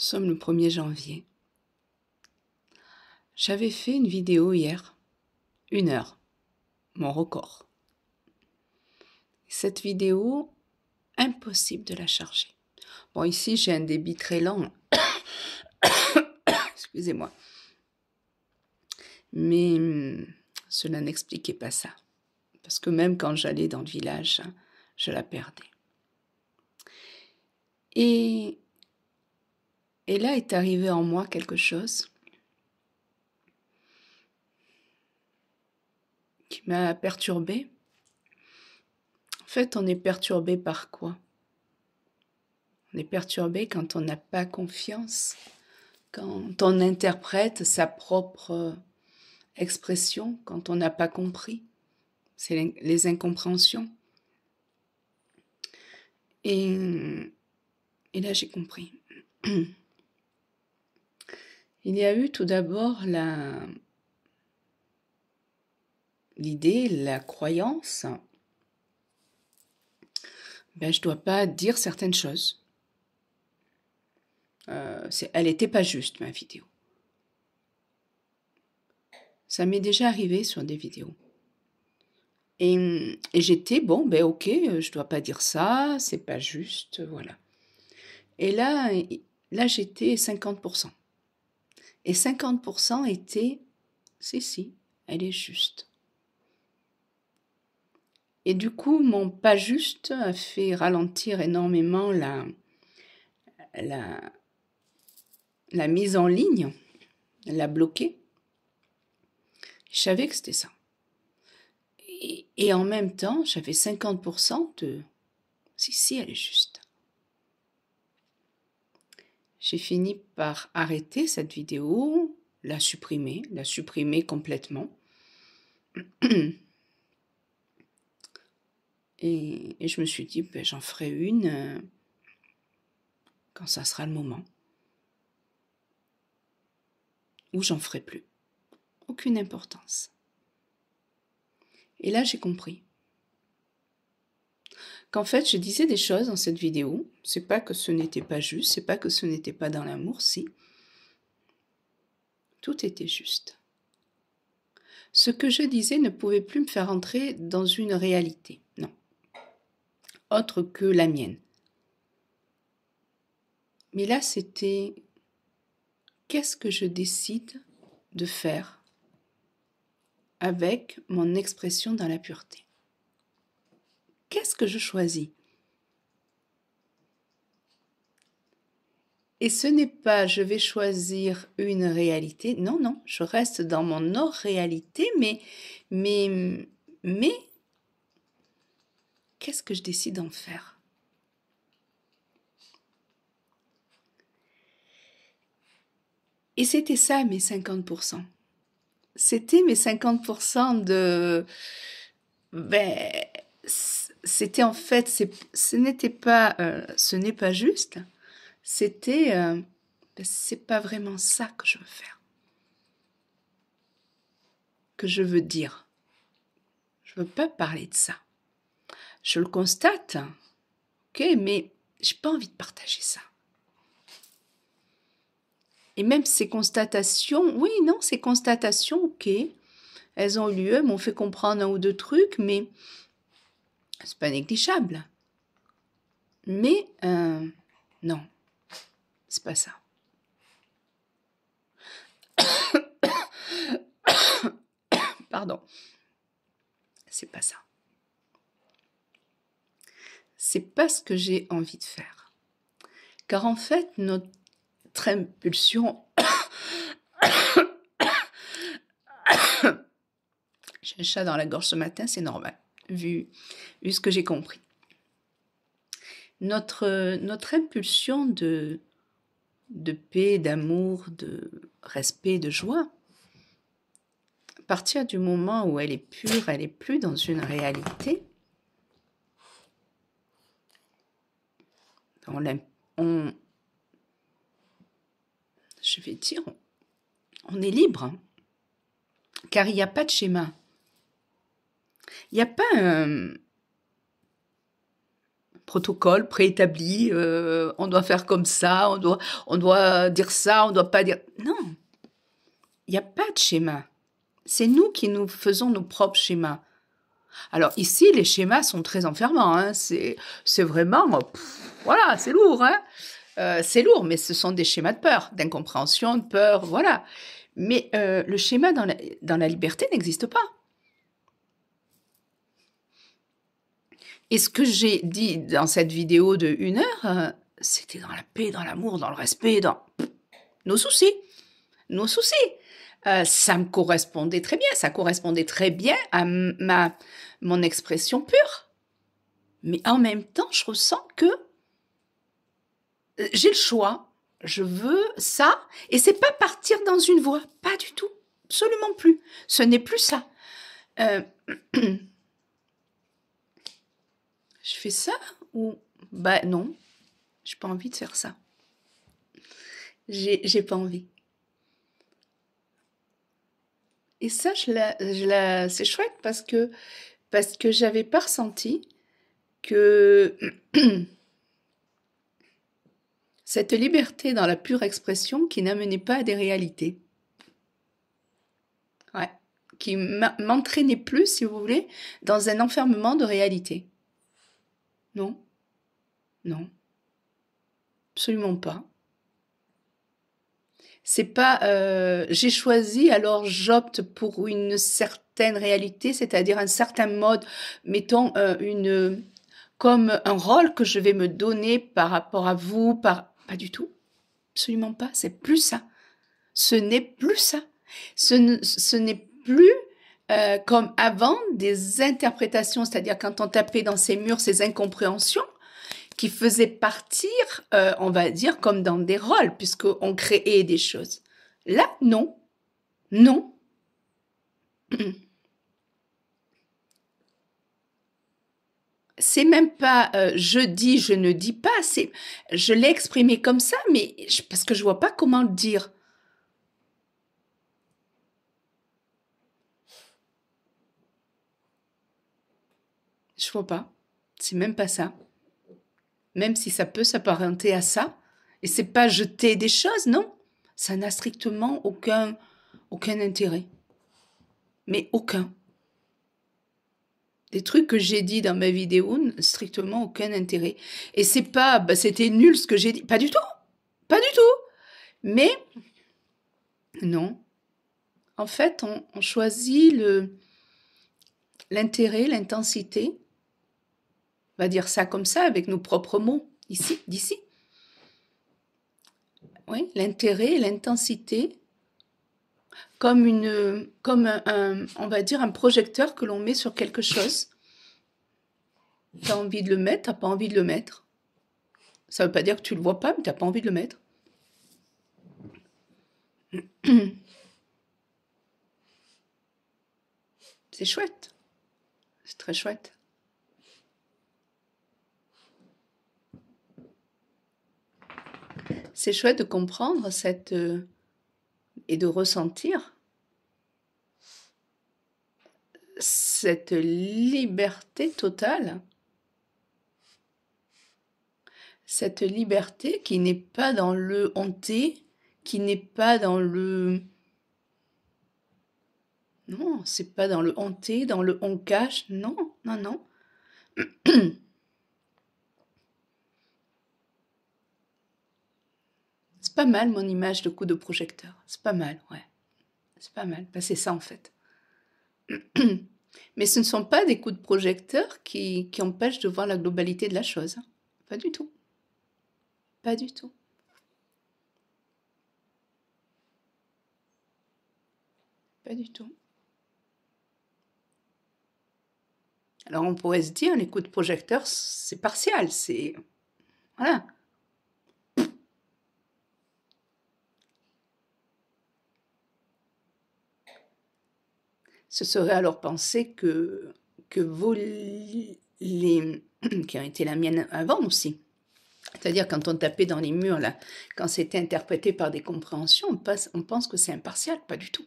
sommes le 1er janvier. J'avais fait une vidéo hier, une heure, mon record. Cette vidéo, impossible de la charger. Bon, ici, j'ai un débit très lent. Excusez-moi. Mais hmm, cela n'expliquait pas ça. Parce que même quand j'allais dans le village, hein, je la perdais. Et et là est arrivé en moi quelque chose qui m'a perturbé. En fait, on est perturbé par quoi On est perturbé quand on n'a pas confiance, quand on interprète sa propre expression, quand on n'a pas compris. C'est les incompréhensions. Et, et là, j'ai compris. Il y a eu tout d'abord l'idée, la croyance, ben, je ne dois pas dire certaines choses. Euh, elle n'était pas juste, ma vidéo. Ça m'est déjà arrivé sur des vidéos. Et, j'étais, bon, ben ok, je ne dois pas dire ça, c'est pas juste, voilà. Et là, là j'étais 50%. Et 50% étaient si, si, elle est juste. Et du coup, mon pas juste a fait ralentir énormément la, la, mise en ligne, la bloquer. Je savais que c'était ça. Et, et en même temps, j'avais 50% de si, si, elle est juste j'ai fini par arrêter cette vidéo, la supprimer, la supprimer complètement. Et, je me suis dit, ben, j'en ferai une euh, quand ça sera le moment. Ou j'en ferai plus. Aucune importance. Et là, j'ai compris qu'en fait je disais des choses dans cette vidéo. C'est pas que ce n'était pas juste, c'est pas que ce n'était pas dans l'amour, si. Tout était juste. Ce que je disais ne pouvait plus me faire entrer dans une réalité, non. Autre que la mienne. Mais là, c'était qu'est-ce que je décide de faire avec mon expression dans la pureté. Qu'est-ce que je choisis Et ce n'est pas je vais choisir une réalité, non, non, je reste dans mon hors-réalité, mais, mais, mais, qu'est-ce que je décide d'en faire Et c'était ça mes 50%. C'était mes 50% de... Ben, c'était en fait, ce n'était pas, euh, ce n'est pas juste, c'était, euh, ben, c'est pas vraiment ça que je veux faire, que je veux dire. Je veux pas parler de ça. Je le constate, ok, mais j'ai pas envie de partager ça. Et même ces constatations, oui, non, ces constatations, ok, elles ont eu lieu, m'ont fait comprendre un ou deux trucs, mais c'est pas négligeable. Mais euh, non, c'est pas ça. Pardon. C'est pas ça. C'est pas ce que j'ai envie de faire. Car en fait, notre impulsion. j'ai un chat dans la gorge ce matin, c'est normal vu, vu ce que j'ai compris. Notre, notre impulsion de, de paix, d'amour, de respect, de joie, à partir du moment où elle est pure, elle n'est plus dans une réalité, on, je vais dire, on est libre, hein. car il n'y a pas de schéma. Il n'y a pas un protocole préétabli, euh, on doit faire comme ça, on doit, on doit dire ça, on ne doit pas dire... Non, il n'y a pas de schéma. C'est nous qui nous faisons nos propres schémas. Alors ici, les schémas sont très enfermants. Hein. C'est, c'est vraiment... voilà, c'est lourd. Hein. Euh, c'est lourd, mais ce sont des schémas de peur, d'incompréhension, de peur, voilà. Mais euh, le schéma dans dans la liberté n'existe pas. Et ce que j'ai dit dans cette vidéo de une heure, euh, c'était dans la paix, dans l'amour, dans le respect, dans nos soucis. Nos soucis. Euh, ça me correspondait très bien, ça correspondait très bien à ma, mon expression pure. Mais en même temps, je ressens que euh, j'ai le choix. Je veux ça. Et c'est pas partir dans une voie. Pas du tout. Absolument plus. Ce n'est plus ça. Euh... je fais ça ou bah non, j'ai pas envie de faire ça. J'ai pas envie. Et ça, je la, c'est chouette parce que parce que j'avais pas ressenti que cette liberté dans la pure expression qui n'amenait pas à des réalités. Ouais, qui m'entraînait plus, si vous voulez, dans un enfermement de réalité. Non. Non. Absolument pas. C'est pas euh, j'ai choisi, alors j'opte pour une certaine réalité, c'est-à-dire un certain mode, mettons euh, une comme un rôle que je vais me donner par rapport à vous, par pas du tout. Absolument pas, c'est plus ça. Ce n'est plus ça. Ce n'est plus euh, comme avant des interprétations, c'est-à-dire quand on tapait dans ces murs ces incompréhensions qui faisaient partir, euh, on va dire, comme dans des rôles, puisqu'on créait des choses. Là, non. Non. c'est même pas euh, je dis, je ne dis pas, c'est je l'ai exprimé comme ça, mais parce que je vois pas comment le dire. Je vois pas. C'est même pas ça. Même si ça peut s'apparenter à ça, et c'est pas jeter des choses, non. Ça n'a strictement aucun, aucun intérêt. Mais aucun. Des trucs que j'ai dit dans ma vidéo, strictement aucun intérêt. Et c'est pas, bah, c'était nul ce que j'ai dit. Pas du tout. Pas du tout. Mais, non. En fait, on, on choisit le, l'intérêt, l'intensité on va dire ça comme ça, avec nos propres mots, ici, d'ici. Oui, l'intérêt, l'intensité, comme, une, comme un, on va dire, un projecteur que l'on met sur quelque chose. Tu as envie de le mettre, n'as pas envie de le mettre. Ça veut pas dire que tu le vois pas, mais tu n'as pas envie de le mettre. C'est chouette. C'est très chouette. c'est chouette de comprendre cette euh, et de ressentir cette liberté totale, cette liberté qui n'est pas dans le hanté, qui n'est pas dans le non, c'est pas dans le hanté, dans le on cache, non, non, non. pas mal mon image de coup de projecteur. C'est pas mal, ouais. C'est pas mal. Ben, c'est ça en fait. Mais ce ne sont pas des coups de projecteur qui, qui empêchent de voir la globalité de la chose. Hein. Pas du tout. Pas du tout. Pas du tout. Alors on pourrait se dire, les coups de projecteur, c'est partial, c'est... Voilà. ce serait alors penser que, que vos les, qui ont été la mienne avant aussi, c'est-à-dire quand on tapait dans les murs, là, quand c'était interprété par des compréhensions, on, pense que c'est impartial, pas du tout.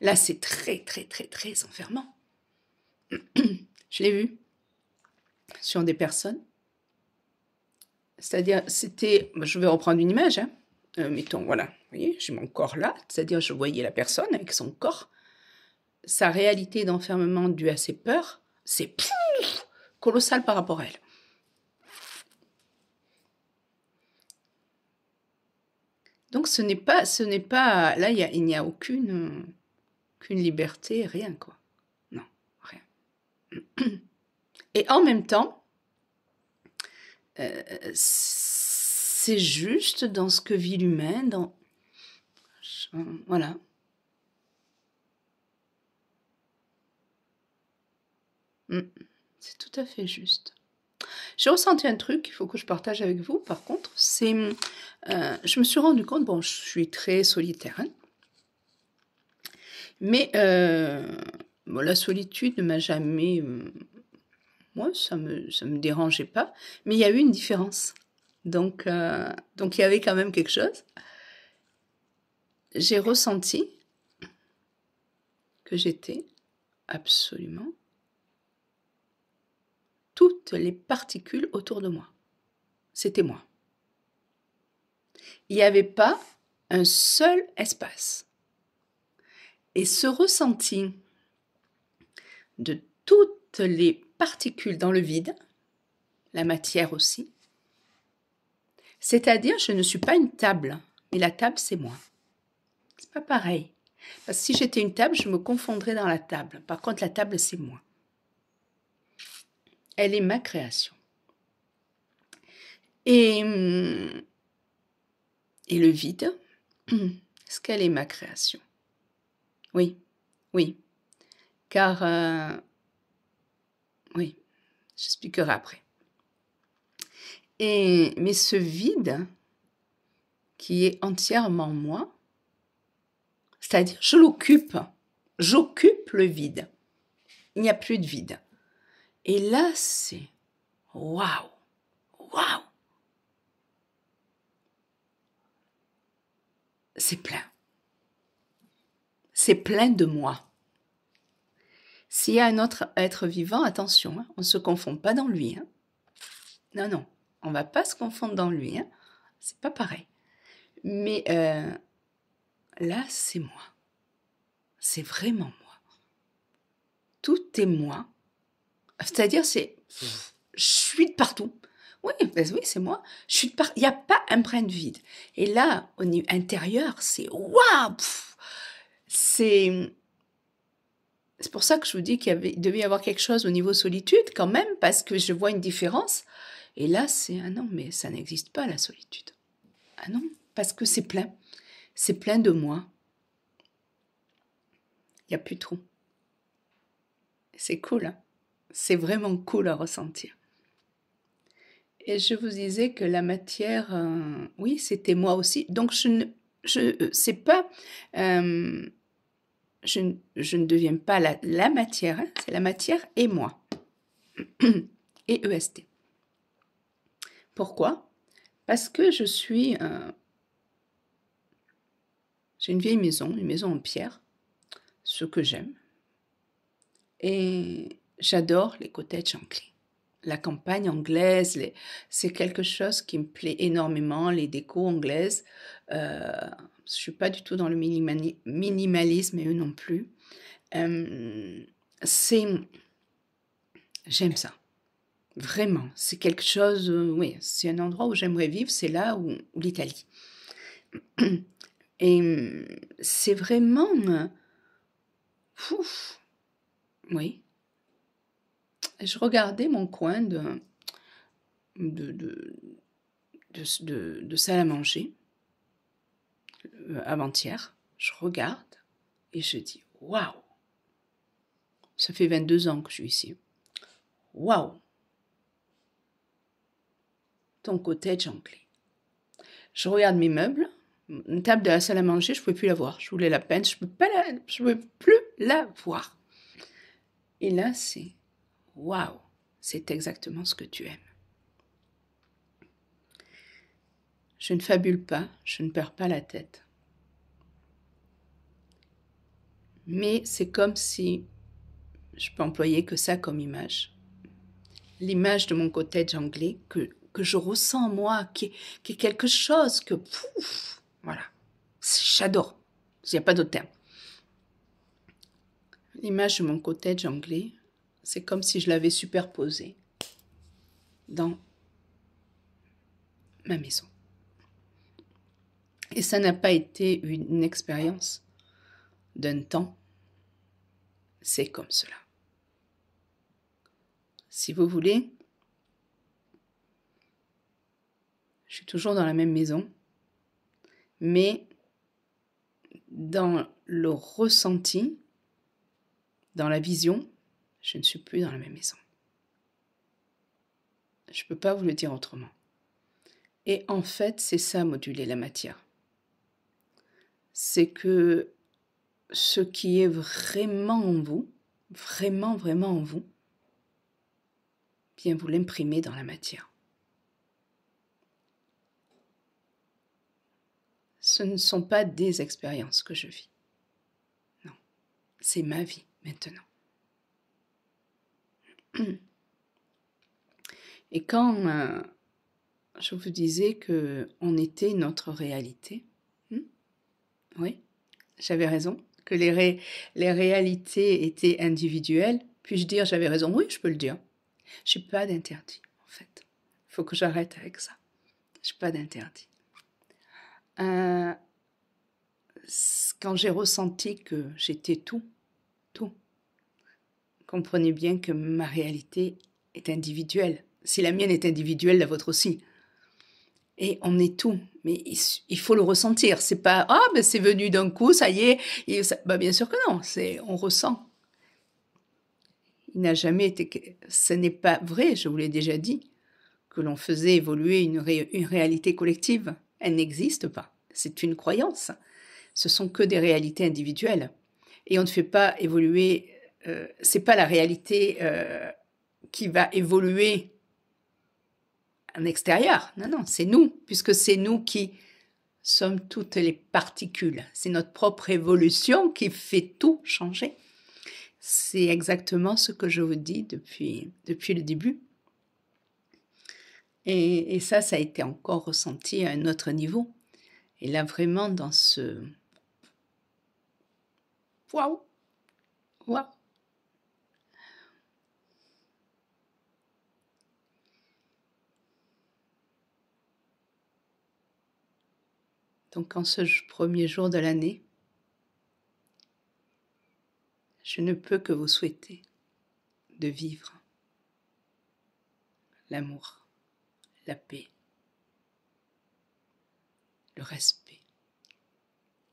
Là, c'est très, très, très, très enfermant. Je l'ai vu sur des personnes. C'est-à-dire, c'était, je vais reprendre une image, hein. Euh, mettons, voilà, vous voyez, j'ai mon corps là, c'est-à-dire je voyais la personne avec son corps, sa réalité d'enfermement due à ses peurs, c'est colossal par rapport à elle. Donc ce n'est pas, ce n'est pas, là il n'y a aucune, liberté, rien quoi. Non, rien. Et en même temps, euh, c'est juste dans ce que vit l'humain, dans voilà, Mm. C'est tout à fait juste. J'ai ressenti un truc qu'il faut que je partage avec vous, par contre, c'est. Euh, je me suis rendu compte, bon, je suis très solitaire, hein. mais euh, la solitude ne m'a jamais. Euh, moi, ça me, ça me dérangeait pas, mais il y a eu une différence. Donc, donc il y avait quand même quelque chose. J'ai ressenti que j'étais absolument toutes les particules autour de moi. C'était moi. Il n'y avait pas un seul espace. Et ce ressenti de toutes les particules dans le vide, la matière aussi, c'est-à-dire je ne suis pas une table, mais la table c'est moi. C'est pas pareil. Parce que si j'étais une table, je me confondrais dans la table. Par contre, la table c'est moi. Elle est ma création. Et, hum, et le vide, est-ce qu'elle est ma création Oui, oui. Car, euh, oui, j'expliquerai après. Et, mais ce vide qui est entièrement moi, c'est-à-dire je l'occupe, j'occupe le vide. Il n'y a plus de vide. Et là, c'est waouh, waouh. C'est plein. C'est plein de moi. S'il y a un autre être vivant, attention, hein, on ne se confond pas dans lui. Hein. Non, non, on ne va pas se confondre dans lui. Hein. C'est pas pareil. Mais euh, là, c'est moi. C'est vraiment moi. Tout est moi c'est-à-dire, c'est. Je suis de partout. Oui, ben oui c'est moi. Je suis de Il n'y a pas un brin de vide. Et là, au niveau intérieur, c'est. Waouh C'est. C'est pour ça que je vous dis qu'il devait y avoir quelque chose au niveau solitude quand même, parce que je vois une différence. Et là, c'est ah non, mais ça n'existe pas la solitude. Ah non, parce que c'est plein. C'est plein de moi. Il n'y a plus trop. C'est cool. Hein c'est vraiment cool à ressentir. Et je vous disais que la matière, euh, oui, c'était moi aussi. Donc, je ne je, euh, sais pas, euh, je, ne deviens pas la, matière, hein, c'est la matière et moi. et EST. Pourquoi Parce que je suis... j'ai une vieille maison, une maison en pierre, ce que j'aime. Et J'adore les cottages anglais. La campagne anglaise, les... c'est quelque chose qui me plaît énormément, les décos anglaises. Euh, je ne suis pas du tout dans le minimalisme et eux non plus. Euh, c'est. J'aime ça. Vraiment. C'est quelque chose. Euh, oui, c'est un endroit où j'aimerais vivre, c'est là où, où l'Italie. Et c'est vraiment. Ouf. Oui, je regardais mon coin de, de, de, salle à manger euh, avant-hier. Je regarde et je dis Waouh Ça fait 22 ans que je suis ici. Waouh Ton côté anglais. Je regarde mes meubles. Une table de la salle à manger, je ne pouvais plus la voir. Je voulais la peine, je ne pouvais plus la voir. Et là, c'est Waouh, c'est exactement ce que tu aimes. Je ne fabule pas, je ne perds pas la tête. Mais c'est comme si, je peux employer que ça comme image, l'image de mon côté anglais que, je ressens moi, qui est, qui quelque chose que, pouf, voilà, j'adore, il n'y a pas d'autre terme. L'image de mon côté anglais, c'est comme si je l'avais superposé dans ma maison. Et ça n'a pas été une expérience d'un temps. C'est comme cela. Si vous voulez, je suis toujours dans la même maison, mais dans le ressenti, dans la vision, je ne suis plus dans la même maison. Je ne peux pas vous le dire autrement. Et en fait, c'est ça moduler la matière. C'est que ce qui est vraiment en vous, vraiment, vraiment en vous, bien vous l'imprimer dans la matière. Ce ne sont pas des expériences que je vis. Non, c'est ma vie maintenant. Et quand euh, je vous disais que on était notre réalité, hmm, oui, j'avais raison, que les, les réalités étaient individuelles, puis-je dire j'avais raison Oui, je peux le dire. Je n'ai pas d'interdit, en fait. Il faut que j'arrête avec ça. Je n'ai pas d'interdit. Euh, quand j'ai ressenti que j'étais tout, comprenez bien que ma réalité est individuelle. Si la mienne est individuelle, la vôtre aussi. Et on est tout, mais il faut le ressentir. C'est pas ah ben, c'est venu d'un coup, ça y est. Ben, bien sûr que non, c'est on ressent. Il n'a jamais été, ce n'est pas vrai. Je vous l'ai déjà dit que l'on faisait évoluer une, une réalité collective. Elle n'existe pas. C'est une croyance. Ce sont que des réalités individuelles. Et on ne fait pas évoluer euh, c'est pas la réalité euh, qui va évoluer en extérieur. Non, non, c'est nous, puisque c'est nous qui sommes toutes les particules. C'est notre propre évolution qui fait tout changer. C'est exactement ce que je vous dis depuis, depuis le début. Et, et ça, ça a été encore ressenti à un autre niveau. Et là, vraiment, dans ce... Waouh Waouh Donc en ce premier jour de l'année, je ne peux que vous souhaiter de vivre l'amour, la paix, le respect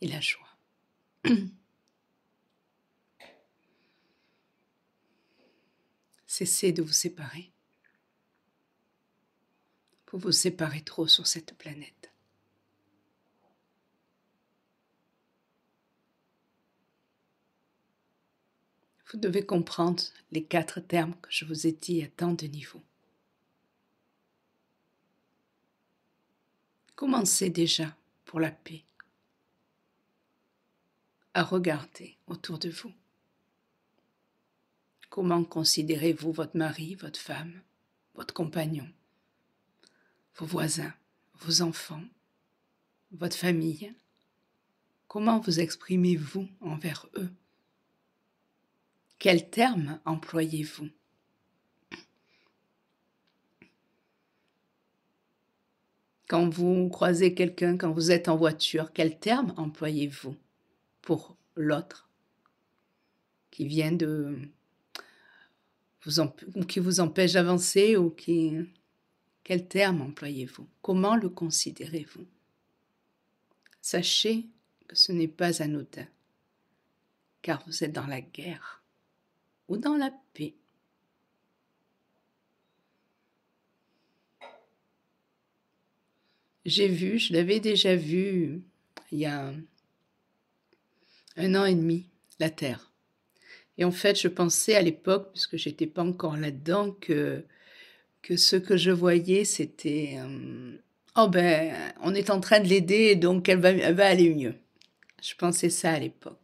et la joie. Cessez de vous séparer. Vous vous séparez trop sur cette planète. vous devez comprendre les quatre termes que je vous ai dit à tant de niveaux. Commencez déjà pour la paix à regarder autour de vous. Comment considérez-vous votre mari, votre femme, votre compagnon, vos voisins, vos enfants, votre famille Comment vous exprimez-vous envers eux quel terme employez-vous Quand vous croisez quelqu'un, quand vous êtes en voiture, quel terme employez-vous pour l'autre qui vient de vous, qui vous empêche d'avancer ou qui quel terme employez-vous Comment le considérez-vous Sachez que ce n'est pas anodin, car vous êtes dans la guerre dans la paix. J'ai vu, je l'avais déjà vu il y a un an et demi, la Terre. Et en fait, je pensais à l'époque, puisque j'étais pas encore là-dedans, que, que ce que je voyais, c'était euh, oh ben, on est en train de l'aider, donc elle va, elle va aller mieux. Je pensais ça à l'époque.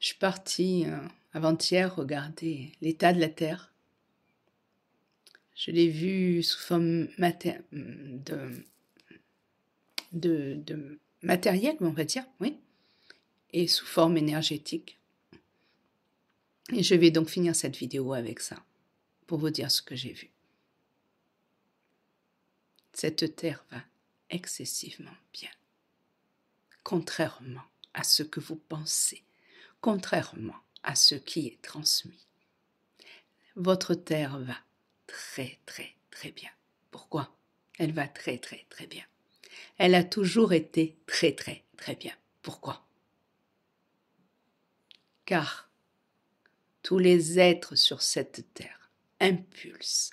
Je suis partie euh, avant-hier regarder l'état de la Terre. Je l'ai vu sous forme matérielle, de, matériel, on va dire, oui, et sous forme énergétique. Et je vais donc finir cette vidéo avec ça, pour vous dire ce que j'ai vu. Cette terre va excessivement bien, contrairement à ce que vous pensez, contrairement à ce qui est transmis. Votre terre va très très très bien. Pourquoi Elle va très très très bien. Elle a toujours été très très très bien. Pourquoi Car tous les êtres sur cette terre impulsent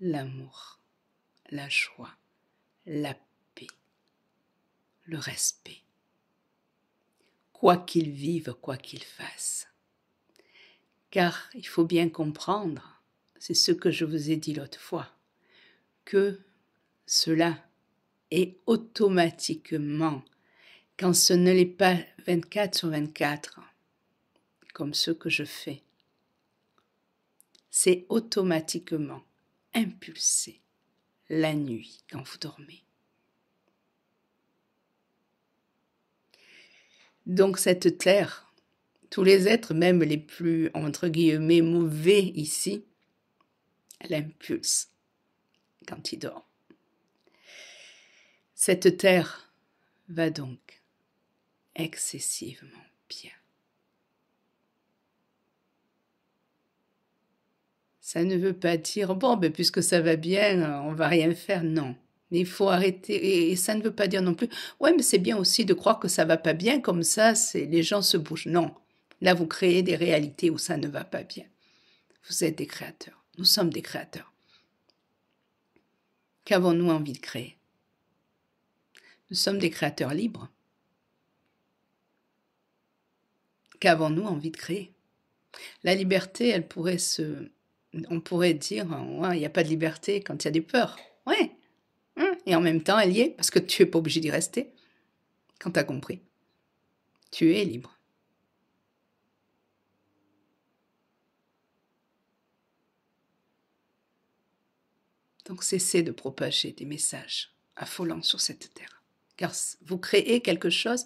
l'amour, la joie, la paix, le respect, quoi qu'ils vivent, quoi qu'ils fassent. Car il faut bien comprendre, c'est ce que je vous ai dit l'autre fois, que cela est automatiquement, quand ce ne l'est pas 24 sur 24, comme ce que je fais, c'est automatiquement impulsé la nuit quand vous dormez. Donc cette terre, tous les êtres, même les plus, entre guillemets, mauvais ici, l'impulse quand il dort. Cette terre va donc excessivement bien. Ça ne veut pas dire, bon, ben, puisque ça va bien, on va rien faire. Non il faut arrêter. Et, ça ne veut pas dire non plus, ouais, mais c'est bien aussi de croire que ça va pas bien, comme ça, c'est les gens se bougent. Non. Là, vous créez des réalités où ça ne va pas bien. Vous êtes des créateurs. Nous sommes des créateurs. Qu'avons-nous envie de créer Nous sommes des créateurs libres. Qu'avons-nous envie de créer La liberté, elle pourrait se. On pourrait dire, hein, il n'y a pas de liberté quand il y a des peurs. Ouais, et en même temps elle y est, parce que tu n'es pas obligé d'y rester quand tu as compris. Tu es libre. Donc cessez de propager des messages affolants sur cette terre, car vous créez quelque chose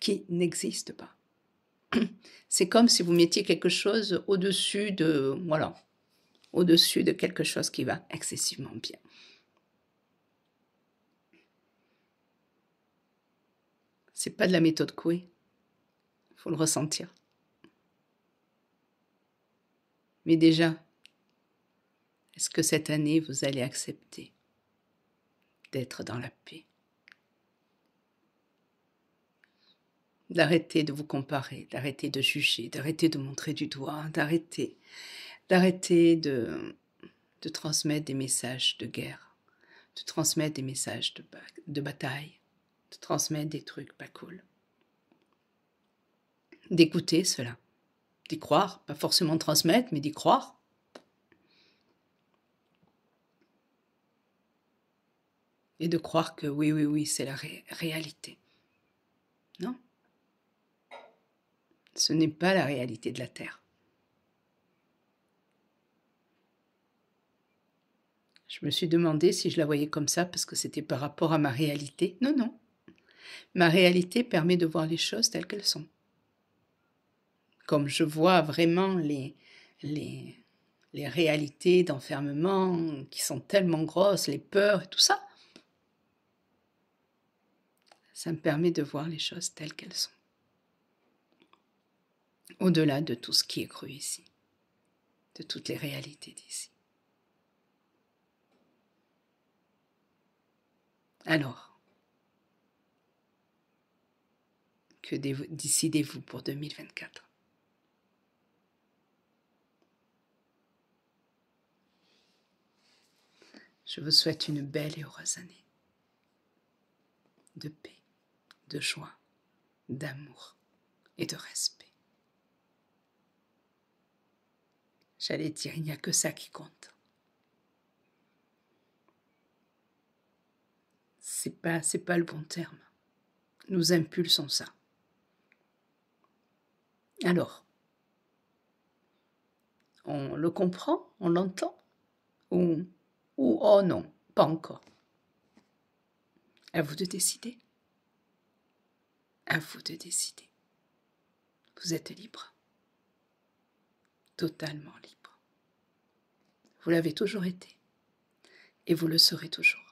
qui n'existe pas. C'est comme si vous mettiez quelque chose au-dessus de, voilà, au-dessus de quelque chose qui va excessivement bien. C'est pas de la méthode Coué. Faut le ressentir. Mais déjà, est-ce que cette année vous allez accepter d'être dans la paix D'arrêter de vous comparer, d'arrêter de juger, d'arrêter de montrer du doigt, d'arrêter, d'arrêter de, de transmettre des messages de guerre, de transmettre des messages de, de bataille, de transmettre des trucs pas cool. D'écouter cela, d'y croire, pas forcément transmettre, mais d'y croire. Et de croire que oui, oui, oui, c'est la réalité. Non Ce n'est pas la réalité de la Terre. Je me suis demandé si je la voyais comme ça parce que c'était par rapport à ma réalité. Non, non, Ma réalité permet de voir les choses telles qu'elles sont. Comme je vois vraiment les, les, les réalités d'enfermement qui sont tellement grosses, les peurs et tout ça, ça me permet de voir les choses telles qu'elles sont. Au-delà de tout ce qui est cru ici, de toutes les réalités d'ici. Alors, décidez-vous pour 2024 Je vous souhaite une belle et heureuse année de paix, de joie, d'amour et de respect. J'allais dire, il n'y a que ça qui compte. C'est pas, c'est pas le bon terme. Nous impulsons ça. Alors, on le comprend, on l'entend ou, ou oh non, pas encore. À vous de décider. À vous de décider. Vous êtes libre. Totalement libre. Vous l'avez toujours été et vous le serez toujours.